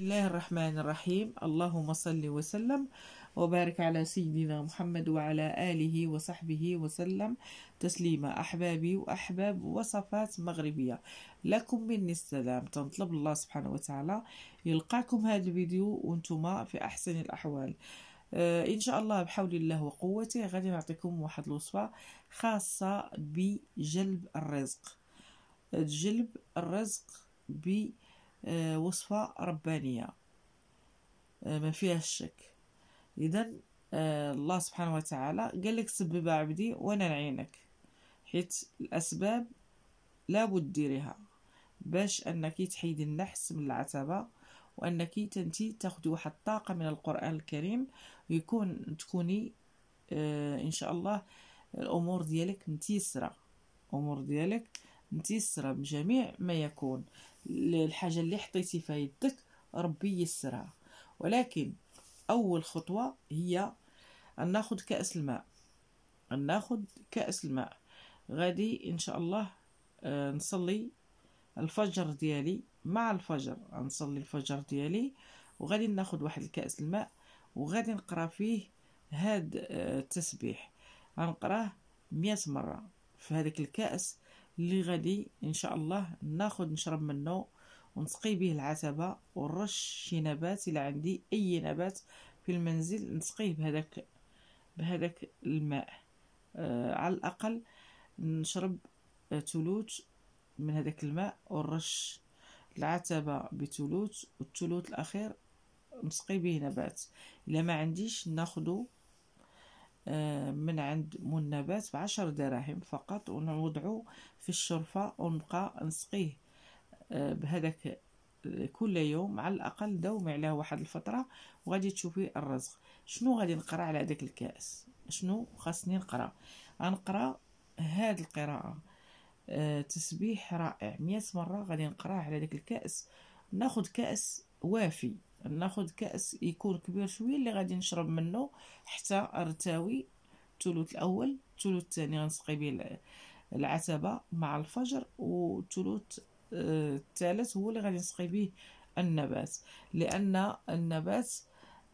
بسم الله الرحمن الرحيم اللهم صل وسلم وبارك على سيدنا محمد وعلى آله وصحبه وسلم تسليما أحبابي وأحباب وصفات مغربية لكم مني السلام تنطلب الله سبحانه وتعالى يلقاكم هذا الفيديو وانتم في أحسن الأحوال آه إن شاء الله بحول الله وقوته غادي نعطيكم واحد الوصفة خاصة بجلب الرزق جلب الرزق بجلب آه، وصفة ربانية آه، ما فيها شك إذا آه، الله سبحانه وتعالى قال لك سبب عبدي وأنا نعينك حيت الأسباب لابد ديرها باش أنك تحيد النحس من العتبة وأنك تنتي تاخد واحد الطاقة من القرآن الكريم ويكون تكوني إن شاء الله الأمور ديالك متيسرة الأمور ديالك نتيسرى من جميع ما يكون الحاجة اللي حطيتي في يدك ربي يسرها ولكن أول خطوة هي أن نأخذ كأس الماء أن نأخذ كأس الماء غادي إن شاء الله آه، نصلي الفجر ديالي مع الفجر غنصلي الفجر ديالي وغادي ناخد واحد الكأس الماء وغادي نقرا فيه هاد آه، التسبيح غنقراه مئة مرة في هذاك الكأس اللي غادي ان شاء الله ناخد نشرب منه ونسقي به العتبه ونرش شي نبات الا عندي اي نبات في المنزل نسقيه بهذاك بهذاك الماء آه على الاقل نشرب ثلوج من هذاك الماء ونرش العتبه بثلوج والثلوج الاخير نسقي به نبات الا ما عنديش ناخذ آه، من عند منبات بعشر دراهم فقط ونوضعو في الشرفة ونبقى نسقيه آه، بهذاك كل يوم على الاقل داومي عليه واحد الفتره وغادي تشوفي الرزق شنو غادي نقرا على داك الكاس شنو خاصني نقرا غنقرا هاد القراءه آه، تسبيح رائع مئة مرة غادي نقراه على داك الكأس ناخد كأس وافي ناخذ كاس يكون كبير شويه اللي غادي نشرب منه حتى ارتوي الثلث الاول الثلث الثاني غنسقي به العتبه مع الفجر والثلث آه، الثالث هو اللي غادي نسقي به النبات لان النبات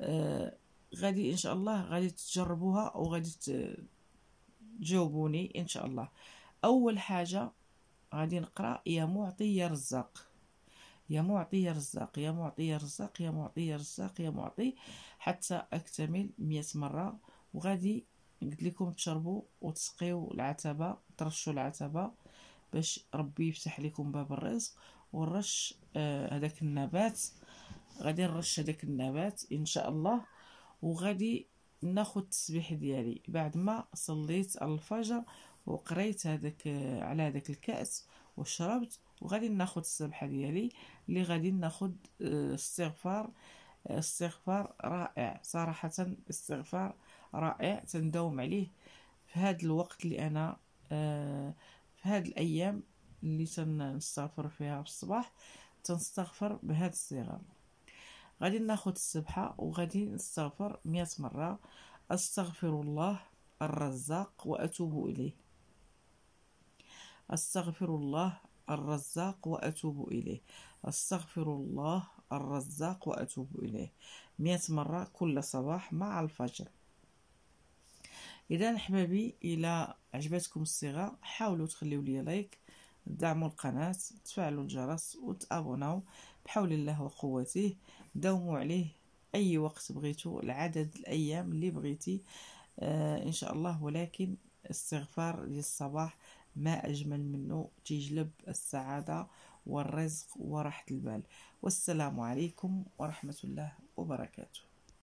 آه، غادي ان شاء الله غادي تجربوها وغادي تجاوبوني ان شاء الله اول حاجه غادي نقرا يا معطي يا رزاق يا معطي يا رزاق يا معطي يا رزاق يا معطي يا رزاق يا معطي حتى اكتمل مية مرة وغادي قلت لكم تشربوا وتسقيو العتبة ترشوا العتبة باش ربي يفتح لكم باب الرزق ونرش آه، هذاك آه النبات غادي نرش هذاك النبات ان شاء الله وغادي ناخذ التسبيح ديالي بعد ما صليت الفجر وقريت هذاك آه، على هذاك الكأس وشربت وغادي ناخد السبحه ديالي اللي غادي ناخد آه، استغفار آه، استغفار رائع صراحه استغفار رائع تنداوم عليه في هذا الوقت اللي انا آه، في هاد الايام اللي تنستغفر فيها في الصباح تنستغفر بهاد الصيغه غادي ناخد السبحه وغادي نستغفر مئة مره استغفر الله الرزاق واتوب اليه أستغفر الله الرزاق وأتوب إليه أستغفر الله الرزاق وأتوب إليه مئة مرة كل صباح مع الفجر إذا أحبابي إلى عجبتكم الصيغة حاولوا تخليو لي لايك دعموا القناة تفعلوا الجرس وتابوناو بحول الله وقوته داوموا عليه أي وقت بغيتو العدد الأيام اللي بغيتي آه إن شاء الله ولكن استغفار للصباح ما أجمل منه تجلب السعادة والرزق وراحة البال والسلام عليكم ورحمة الله وبركاته